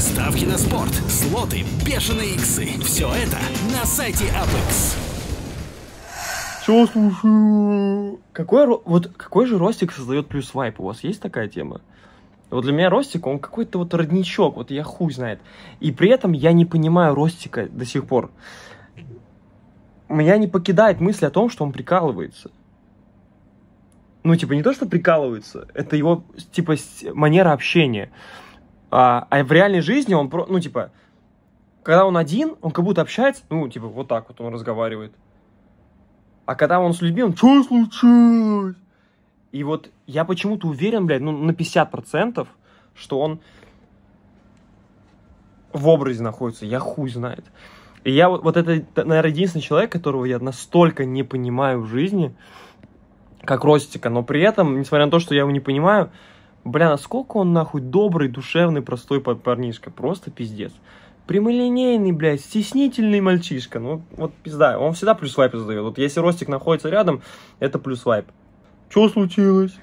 ставки на спорт, слоты, бешеные иксы. Все это на сайте Apex. Все слушаю. Какой, вот какой же ростик создает плюс вайп? У вас есть такая тема? Вот для меня Ростик, он какой-то вот родничок, вот я хуй знает. И при этом я не понимаю Ростика до сих пор. Меня не покидает мысль о том, что он прикалывается. Ну, типа, не то, что прикалывается, это его, типа, манера общения. А, а в реальной жизни он, про, ну, типа, когда он один, он как будто общается, ну, типа, вот так вот он разговаривает. А когда он с людьми, он, что случилось? И вот я почему-то уверен, блядь, ну, на 50%, что он в образе находится, я хуй знает. И я вот, вот это, наверное, единственный человек, которого я настолько не понимаю в жизни, как Ростика, но при этом, несмотря на то, что я его не понимаю, Бля, насколько он нахуй добрый, душевный, простой парнишка. Просто пиздец. Прямолинейный, блядь, стеснительный мальчишка. Ну, вот пизда. Он всегда плюс лайп задает. Вот если Ростик находится рядом, это плюс лайп. Что случилось?